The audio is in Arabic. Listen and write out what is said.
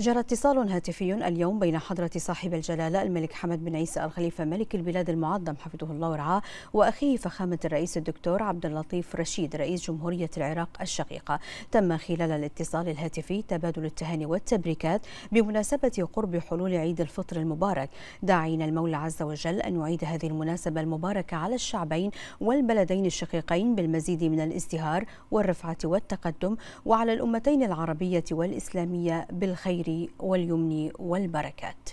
جرى اتصال هاتفي اليوم بين حضرة صاحب الجلالة الملك حمد بن عيسى الخليفة ملك البلاد المعظم حفظه الله ورعاه وأخيه فخامة الرئيس الدكتور عبد اللطيف رشيد رئيس جمهورية العراق الشقيقة تم خلال الاتصال الهاتفي تبادل التهاني والتبريكات بمناسبة قرب حلول عيد الفطر المبارك داعين المولى عز وجل أن يعيد هذه المناسبة المباركة على الشعبين والبلدين الشقيقين بالمزيد من الازدهار والرفعة والتقدم وعلى الأمتين العربية والإسلامية بالخير واليمن والبركات